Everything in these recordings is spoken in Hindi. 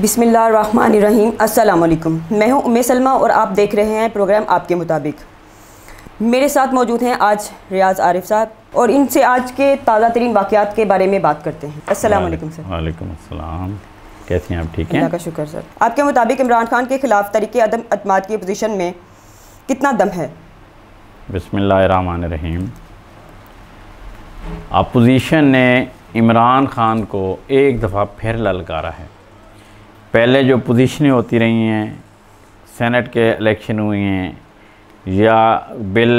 बिसमीम् अल्लाम मैं हूं उमे सलमा और आप देख रहे हैं प्रोग्राम आपके मुताबिक मेरे साथ मौजूद हैं आज रियाज आरिफ साहब और इनसे आज के ताज़ा तरीन वाक़ात के बारे में बात करते हैं असल सर वालेकुम अस्सलाम कैसे हैं आप ठीक हैं का शुक्र सर आपके मुताबिक इमरान खान के खिलाफ तरीके अदम अतमाद की पोजीशन में कितना दम है बसमीम अपोजीशन ने इमरान खान को एक दफ़ा फिर ललकारा है पहले जो पोजीशनें होती रही हैं सेनेट के इलेक्शन हुए हैं या बिल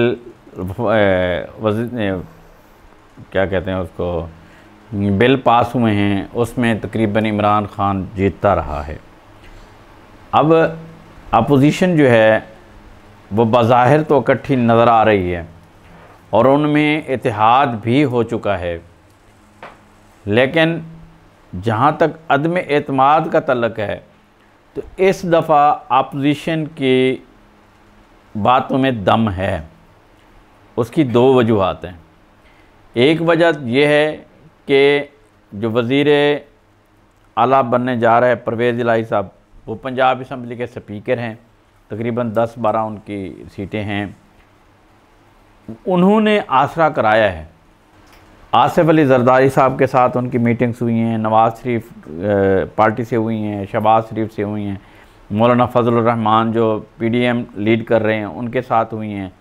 क्या कहते हैं उसको बिल पास हुए हैं उसमें तकरीबन इमरान खान जीतता रहा है अब अपोजिशन जो है वो बाहिर तो इकट्ठी नज़र आ रही है और उनमें इतिहाद भी हो चुका है लेकिन जहाँ तक अदम अतमाद का तलक है तो इस दफ़ा अपोजिशन की बातों में दम है उसकी दो वजूहत हैं एक वजह यह है कि जो वज़ीर आला बनने जा रहे हैं परवेज़ इलाही साहब वो पंजाब इसम्बली के स्पीकर हैं तकरीबन 10-12 उनकी सीटें हैं उन्होंने आसरा कराया है आसिफ अली जरदारी साहब के साथ उनकी मीटिंग्स हुई हैं नवाज़ शरीफ पार्टी से हुई हैं शहबाज शरीफ से हुई हैं मौलाना फजल रहमान जो पीडीएम लीड कर रहे हैं उनके साथ हुई हैं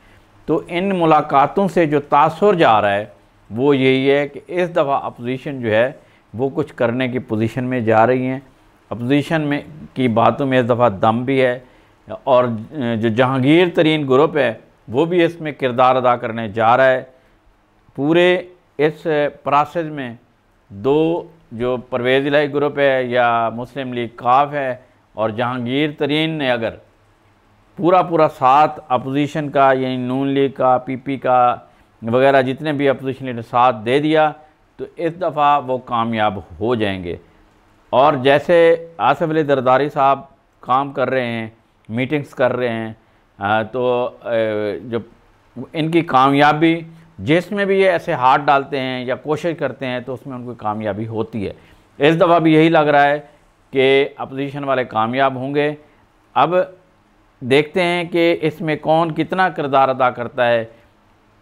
तो इन मुलाकातों से जो तासर जा रहा है वो यही है कि इस दफ़ा अपोजिशन जो है वो कुछ करने की पोजीशन में जा रही हैं अपोजिशन में की बातों में इस दफ़ा दम भी है और जो जहांगीर तरीन ग्रुप है वो भी इसमें किरदार अदा करने जा रहा है पूरे इस प्रोसेस में दो जो परवेज़ इलाही ग्रुप है या मुस्लिम लीग काफ है और जहांगीर तरीन ने अगर पूरा पूरा साथ अपोजिशन का यानी नून लीग का पीपी का वगैरह जितने भी अपोजिशन लीडर साथ दे दिया तो इस दफ़ा वो कामयाब हो जाएंगे और जैसे आसफ़ अली दरदारी साहब काम कर रहे हैं मीटिंग्स कर रहे हैं तो जो इनकी कामयाबी जिसमें भी ये ऐसे हाथ डालते हैं या कोशिश करते हैं तो उसमें उनकी कामयाबी होती है इस दफ़ा भी यही लग रहा है कि अपोजिशन वाले कामयाब होंगे अब देखते हैं कि इसमें कौन कितना किरदार अदा करता है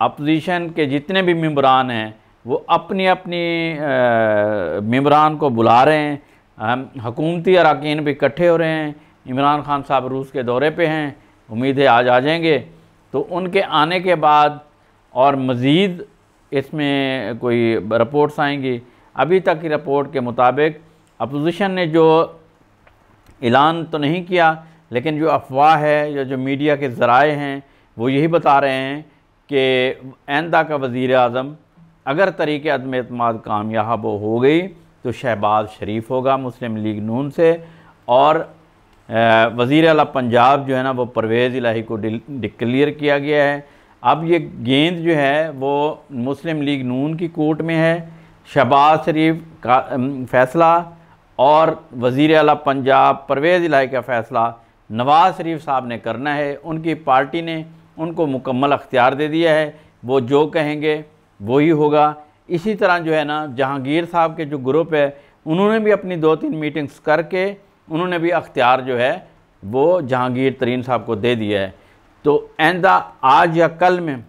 अपोजिशन के जितने भी मम्बरान हैं वो अपनी अपनी मम्बरान को बुला रहे हैं हम हकूमती अरकान भी इकट्ठे हो रहे हैं इमरान खान साहब रूस के दौरे पे हैं उम्मीद है आज आ जाएंगे तो उनके आने के बाद और मज़ीद इसमें कोई रिपोर्ट्स आएंगी अभी तक की रिपोर्ट के मुताबिक अपोजिशन ने जो ऐलान तो नहीं किया लेकिन जो अफवाह है या जो मीडिया के ज़राए हैं वो यही बता रहे हैं कि आइंदा का वज़ी अजम अगर तरीके अदम अतमाद कामयाब हो गई तो शहबाज शरीफ होगा मुस्लिम लीग नून से और वज़ी अला पंजाब जो है ना वो परवेज़ इलाही को डिक्लेयर किया गया है अब ये गेंद जो है वो मुस्लिम लीग नून की कोर्ट में है शहबाज शरीफ का फैसला और वज़ी अला पंजाब परवेज़ इलाई का फैसला नवाज़ शरीफ साहब ने करना है उनकी पार्टी ने उनको मुकम्मल अख्तियार दे दिया है वो जो कहेंगे वही होगा इसी तरह जो है ना जहांगीर साहब के जो ग्रुप है उन्होंने भी अपनी दो तीन मीटिंग्स करके उन्होंने भी अख्तियार जो है वो जहांगीर तरीन साहब को दे दिया है तो आंदा आज या कल में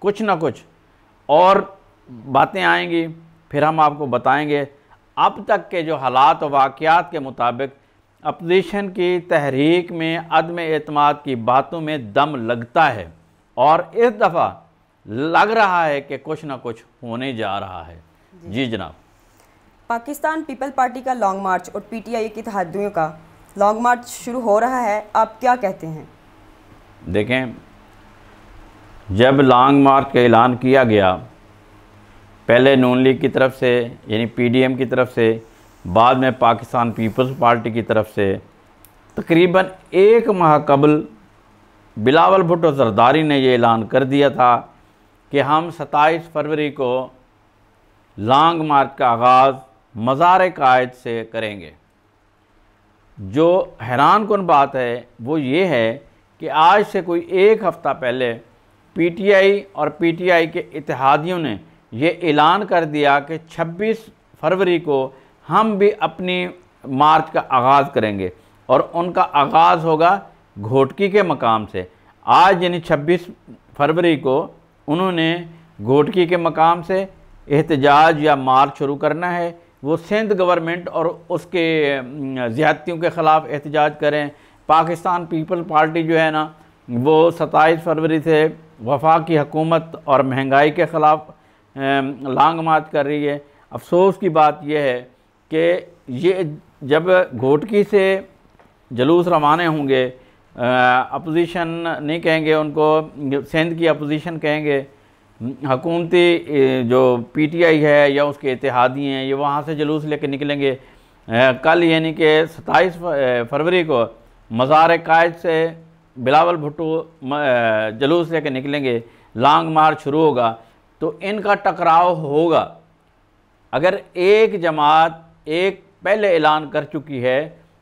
कुछ ना कुछ और बातें आएंगी फिर हम आपको बताएंगे अब तक के जो हालात और वाक़ात के मुताबिक अपोजिशन की तहरीक में अदम अतमाद की बातों में दम लगता है और इस दफ़ा लग रहा है कि कुछ ना कुछ होने जा रहा है जी, जी जनाब पाकिस्तान पीपल पार्टी का लॉन्ग मार्च और पीटीआई के तहदियों का लॉन्ग मार्च शुरू हो रहा है आप क्या कहते हैं देखें जब लॉन्ग मार्च का ऐलान किया गया पहले नून लीग की तरफ से यानी पीडीएम की तरफ से बाद में पाकिस्तान पीपल्स पार्टी की तरफ से तकरीबन एक माह कबल बिलावल भुट्टो जरदारी ने यह ऐलान कर दिया था कि हम 27 फरवरी को लॉन्ग मार्च का आगाज़ मज़ार कायद से करेंगे जो हैरान कन बात है वो ये है कि आज से कोई एक हफ़्ता पहले पीटीआई और पीटीआई के इतिहादियों ने ये ऐलान कर दिया कि 26 फरवरी को हम भी अपनी मार्च का आगाज़ करेंगे और उनका आगाज़ होगा घोटकी के मकाम से आज यानी 26 फरवरी को उन्होंने घोटकी के मकाम से एहतजाज या मार्च शुरू करना है वो सिंध गवर्नमेंट और उसके ज़्यादतियों के ख़िलाफ़ एहतजाज करें पाकिस्तान पीपल पार्टी जो है ना वो सत्ताईस फरवरी से वफा की हकूमत और महंगाई के ख़िलाफ़ लांग मार्च कर रही है अफसोस की बात यह है कि ये जब घोटकी से जलूस रवाना होंगे अपोजिशन नहीं कहेंगे उनको सिंध की अपोजिशन कहेंगे हकूमती जो पीटीआई है या उसके इतिहादी हैं ये वहाँ से जलूस लेके निकलेंगे कल यानी कि सत्ताईस फरवरी को मज़ार कायद से बिलावल भुट्टो जलूस लेके निकलेंगे लॉन्ग मार्च शुरू होगा तो इनका टकराव होगा अगर एक जमात एक पहले ऐलान कर चुकी है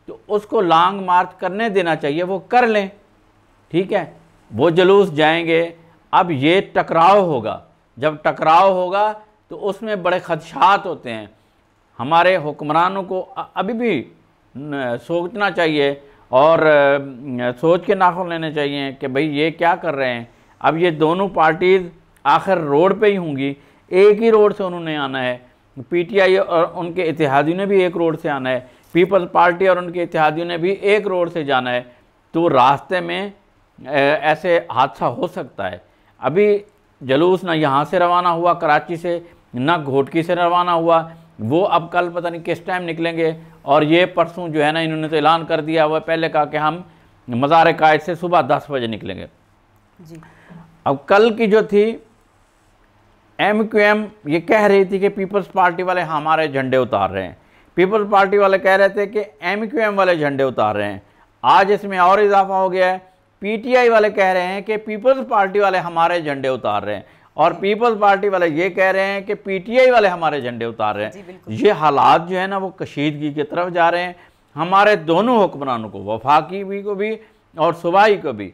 तो उसको लॉन्ग मार्च करने देना चाहिए वो कर लें ठीक है वो जलूस जाएंगे अब ये टकराव होगा जब टकराव होगा तो उसमें बड़े खदशात होते हैं हमारे हुक्मरानों को अभी भी सोचना चाहिए और सोच के नाखून लेने चाहिए कि भाई ये क्या कर रहे हैं अब ये दोनों पार्टीज़ आखिर रोड पे ही होंगी एक ही रोड से उन्होंने आना है पीटीआई और उनके इतिहादियों ने भी एक रोड से आना है पीपल्स पार्टी और उनके इतिहादियों ने भी एक रोड से जाना है तो रास्ते में ऐसे हादसा हो सकता है अभी जलूस ना यहाँ से रवाना हुआ कराची से ना घोटकी से रवाना हुआ वो अब कल पता नहीं किस टाइम निकलेंगे और ये परसों जो है ना इन्होंने तो ऐलान कर दिया हुआ पहले कहा कि हम मज़ार कायद से सुबह दस बजे निकलेंगे जी अब कल की जो थी एम क्यू एम ये कह रही थी कि पीपल्स पार्टी वाले हमारे झंडे उतार रहे हैं पीपल्स पार्टी वाले कह रहे थे कि एम क्यू एम वाले झंडे उतार रहे हैं आज इसमें और इजाफा हो गया है पीटीआई वाले कह रहे हैं कि पीपल्स पार्टी वाले हमारे झंडे उतार रहे हैं और पीपल्स पार्टी वाले ये कह रहे हैं कि पीटीआई वाले हमारे झंडे उतार रहे हैं ये हालात जो है ना वो कशीदगी की तरफ जा रहे हैं हमारे दोनों हुक्मरानों को वफाकी भी को भी और सूबाई को भी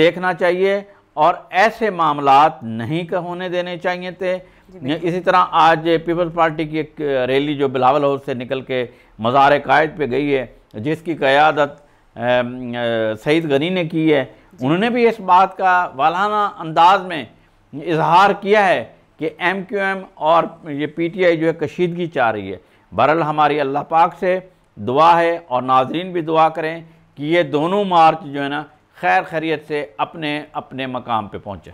देखना चाहिए और ऐसे मामला नहीं होने देने चाहिए थे इसी तरह आज पीपल्स पार्टी की एक रैली जो बिलावल हाउस से निकल के मज़ार कायद पर गई है जिसकी क़्यादत सईद गनी ने की है उन्होंने भी इस बात का वालाना अंदाज में इजहार किया है कि एम क्यू एम और ये पी टी आई जो है कशीदगी चाह रही है बहरल हमारी अल्लाह पाक से दुआ है और नाजरीन भी दुआ करें कि ये दोनों मार्च जो है ना खैर खैरियत से अपने अपने मकाम पर पहुँचें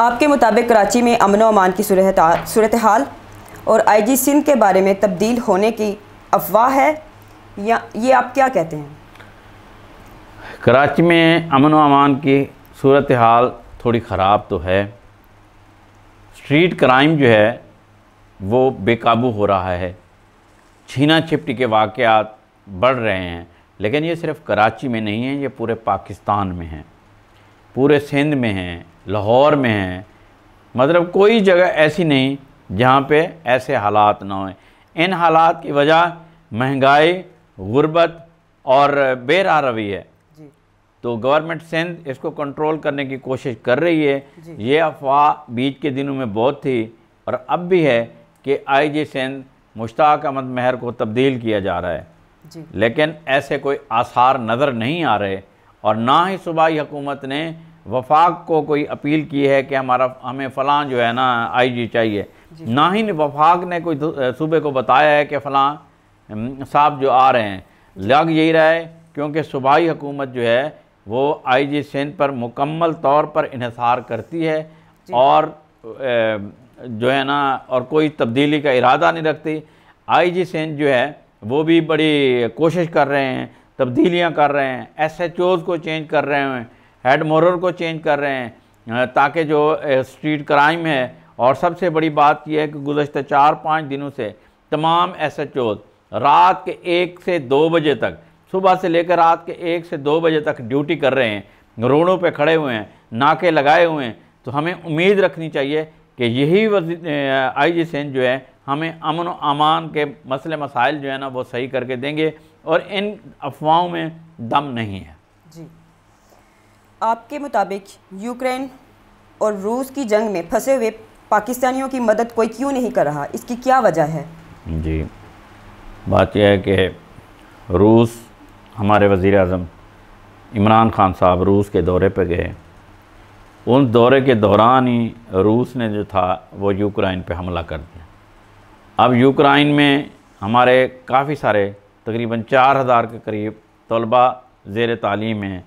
आपके मुताबिक कराची में अमन अमान की सूरत हाल और आई जी सिंध के बारे में तब्दील होने की अफवाह है या ये आप क्या कहते हैं कराची में अमन अमान की सूरत हाल थोड़ी ख़राब तो है स्ट्रीट क्राइम जो है वो बेकाबू हो रहा है छीना छिपटी के वाक़ बढ़ रहे हैं लेकिन ये सिर्फ कराची में नहीं है ये पूरे पाकिस्तान में हैं पूरे सिंध में हैं लाहौर में हैं मतलब कोई जगह ऐसी नहीं जहाँ पे ऐसे हालात ना हों इन हालात की वजह महंगाई गुर्बत और बेरा रवी है तो गवर्नमेंट सिंध इसको कंट्रोल करने की कोशिश कर रही है ये अफवाह बीच के दिनों में बहुत थी और अब भी है कि आई जी सिंध मुश्ताक अहमद मेहर को तब्दील किया जा रहा है लेकिन ऐसे कोई आसार नज़र नहीं आ रहे और ना ही सूबाई हुकूमत ने वफाक को कोई अपील की है कि हमारा हमें फ़लाँ जो है ना आईजी चाहिए ना ही वफाक ने कोई सूबे को बताया है कि फ़लाँ साहब जो आ रहे हैं लग यही रहा है क्योंकि सूबाई हुकूमत जो है वो आई जी सेन पर मुकम्मल तौर पर इहसार करती है और जो है ना और कोई तब्दीली का इरादा नहीं रखती आई जी सेन जो है वो भी बड़ी कोशिश कर रहे हैं तब्दीलियाँ कर रहे हैं एस एच ओज़ को चेंज कर रहे हैं हेड मोरर को चेंज कर रहे हैं ताकि जो स्ट्रीट क्राइम है और सबसे बड़ी बात यह है कि गुजशत चार पाँच दिनों से तमाम एस एच ओज़ रात के एक से दो बजे तक सुबह से लेकर रात के एक से दो बजे तक ड्यूटी कर रहे हैं रोडों पे खड़े हुए हैं नाके लगाए हुए हैं तो हमें उम्मीद रखनी चाहिए कि यही आई जी सेन जो है हमें अमन व अमान के मसले मसाइल जो है ना वो सही करके देंगे और इन अफवाहों में दम नहीं है जी आपके मुताबिक यूक्रेन और रूस की जंग में फंसे हुए पाकिस्तानियों की मदद कोई क्यों नहीं कर रहा इसकी क्या वजह है जी बात यह है कि रूस हमारे वज़ी अजम इमरान ख़ान साहब रूस के दौरे पर गए उन दौरे के दौरान ही रूस ने जो था वो यूक्राइन पे हमला कर दिया अब यूक्राइन में हमारे काफ़ी सारे तकरीबन चार हज़ार के करीब तलबा ज़ेर तालीम हैं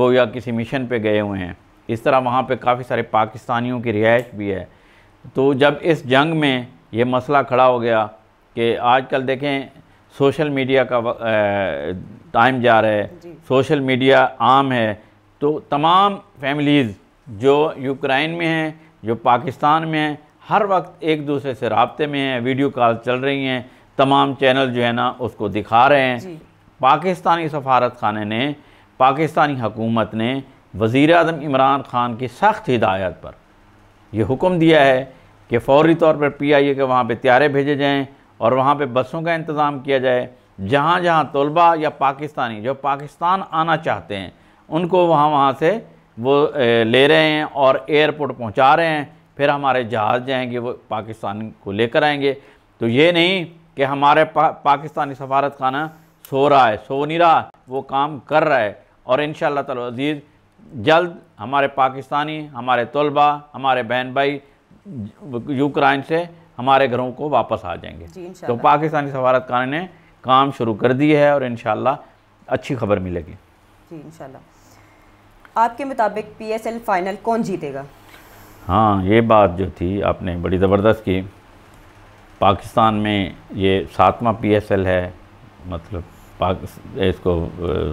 वो या किसी मिशन पे गए हुए हैं इस तरह वहाँ पे काफ़ी सारे पाकिस्तानियों की रिहाइश भी है तो जब इस जंग में ये मसला खड़ा हो गया कि आजकल देखें सोशल मीडिया का टाइम जा रहा है सोशल मीडिया आम है तो तमाम फैमिलीज़ जो यूक्रेन में हैं जो पाकिस्तान में हैं हर वक्त एक दूसरे से रबते में हैं वीडियो कॉल चल रही हैं तमाम चैनल जो है ना उसको दिखा रहे हैं पाकिस्तानी सफारत खाने ने पाकिस्तानी हकूमत ने वज़ी अजम इमरान ख़ान की सख्त हिदायत पर यह हुक्म दिया है कि फ़ौरी तौर पर पी आई ए के वहाँ पर त्यारे भेजे जाएँ और वहाँ पे बसों का इंतज़ाम किया जाए जहाँ जहाँ तलबा या पाकिस्तानी जो पाकिस्तान आना चाहते हैं उनको वहाँ वहाँ से वो ले रहे हैं और एयरपोर्ट पहुँचा रहे हैं फिर हमारे जहाज़ जाएंगे वो पाकिस्तान को लेकर आएंगे तो ये नहीं कि हमारे पा, पाकिस्तानी सफारत खाना सो रहा है सो नहीं रहा वो काम कर रहा है और इन शजीज़ जल्द हमारे पाकिस्तानी हमारे तलबा हमारे बहन भाई यूक्राइन से हमारे घरों को वापस आ जाएंगे तो पाकिस्तानी सफारतकान ने काम शुरू कर दिया है और इन अच्छी खबर मिलेगी जी इन आपके मुताबिक एल फाइनल कौन जीतेगा हाँ ये बात जो थी आपने बड़ी ज़बरदस्त की पाकिस्तान में ये सातवां पीएसएल है मतलब पाक इसको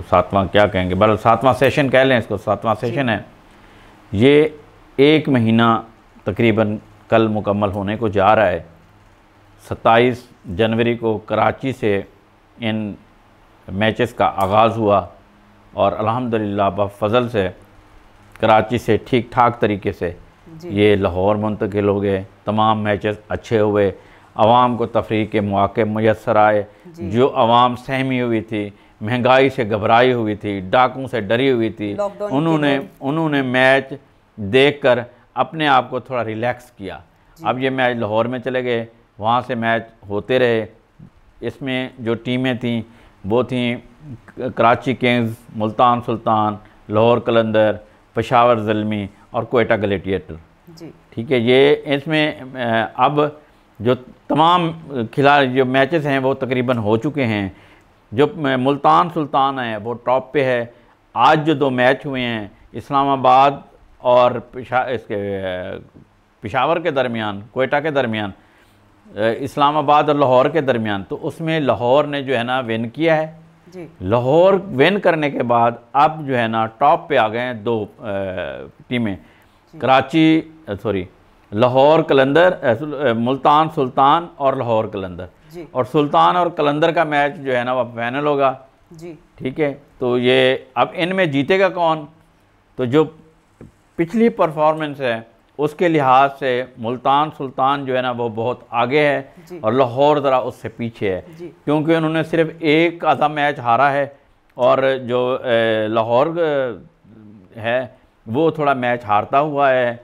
सातवां क्या कहेंगे बल सातवां सेशन कह लें इसको सातवां सेशन है ये एक महीना तकरीबन कल मुकम्मल होने को जा रहा है सत्ताईस जनवरी को कराची से इन मैचेस का आगाज़ हुआ और अल्हम्दुलिल्लाह फजल से कराची से ठीक ठाक तरीके से ये लाहौर मुंतकिल हो गए तमाम मैचेस अच्छे हुए आवाम को तफरी के मौके मैसर आए जो आवाम सहमी हुई थी महंगाई से घबराई हुई थी डाकों से डरी हुई थी उन्होंने उन्होंने मैच देखकर अपने आप को थोड़ा रिलैक्स किया अब ये मैच लाहौर में चले गए वहाँ से मैच होते रहे इसमें जो टीमें थीं वो थीं कराची किंग्स मुल्तान सुल्तान लाहौर कलंदर पशावर जलमी और कोयटा ग्लेटिएटर ठीक है ये इसमें अब जो तमाम खिलाड़ी जो मैचेस हैं वो तकरीबन हो चुके हैं जो मुल्तान सुल्तान है वो टॉप पे है आज जो दो मैच हुए हैं इस्लामाबाद और पिशा इसके पिशावर के दरमियान कोयटा के दरमियान इस्लामाबाद और लाहौर के दरमियान तो उसमें लाहौर ने जो है ना विन किया है लाहौर विन करने के बाद अब जो है ना टॉप पे आ गए हैं दो टीमें कराची सॉरी लाहौर कलंदर मुल्तान सुल्तान और लाहौर कलंदर और सुल्तान और कलंदर का मैच जो है ना वह फाइनल होगा ठीक है तो ये अब इनमें जीतेगा कौन तो जो पिछली परफॉर्मेंस है उसके लिहाज से मुल्तान सुल्तान जो है ना वो बहुत आगे है और लाहौर ज़रा उससे पीछे है क्योंकि उन्होंने सिर्फ एक आधा मैच हारा है और जो लाहौर है वो थोड़ा मैच हारता हुआ है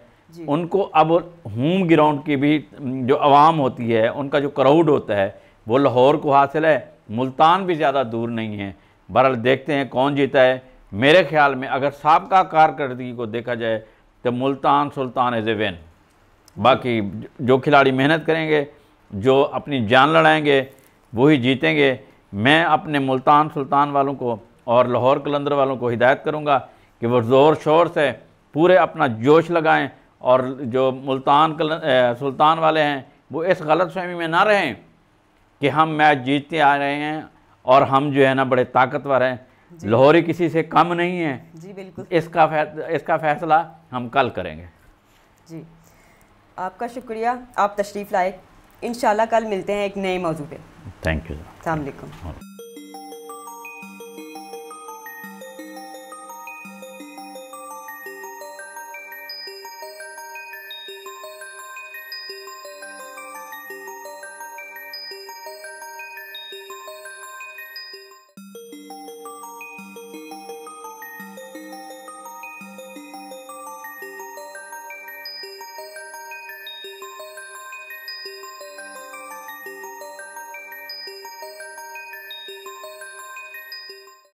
उनको अब होम ग्राउंड की भी जो आवाम होती है उनका जो क्राउड होता है वो लाहौर को हासिल है मुल्तान भी ज़्यादा दूर नहीं है बहरहाल देखते हैं कौन जीता है मेरे ख्याल में अगर सबका कारकर्दगी को देखा जाए तो Multan Sultan as a van बाकी जो खिलाड़ी मेहनत करेंगे जो अपनी जान लड़ाएंगे वही जीतेंगे मैं अपने मुल्तान सुल्तान वालों को और लाहौर कलंदर वालों को हिदायत करूँगा कि वो ज़ोर शोर से पूरे अपना जोश लगाएं और जो मुल्तान कल सुल्तान वाले हैं वो इस गलत फहमी में ना रहें कि हम मैच जीतते आ रहे हैं और हम जो है ना बड़े ताकतवर हैं लाहौरी किसी से कम नहीं है जी बिल्कुल इसका फैसला, इसका फैसला हम कल करेंगे जी आपका शुक्रिया आप तशरीफ़ लाए इन कल मिलते हैं एक नए मौजू पे थैंक यू अलैक्म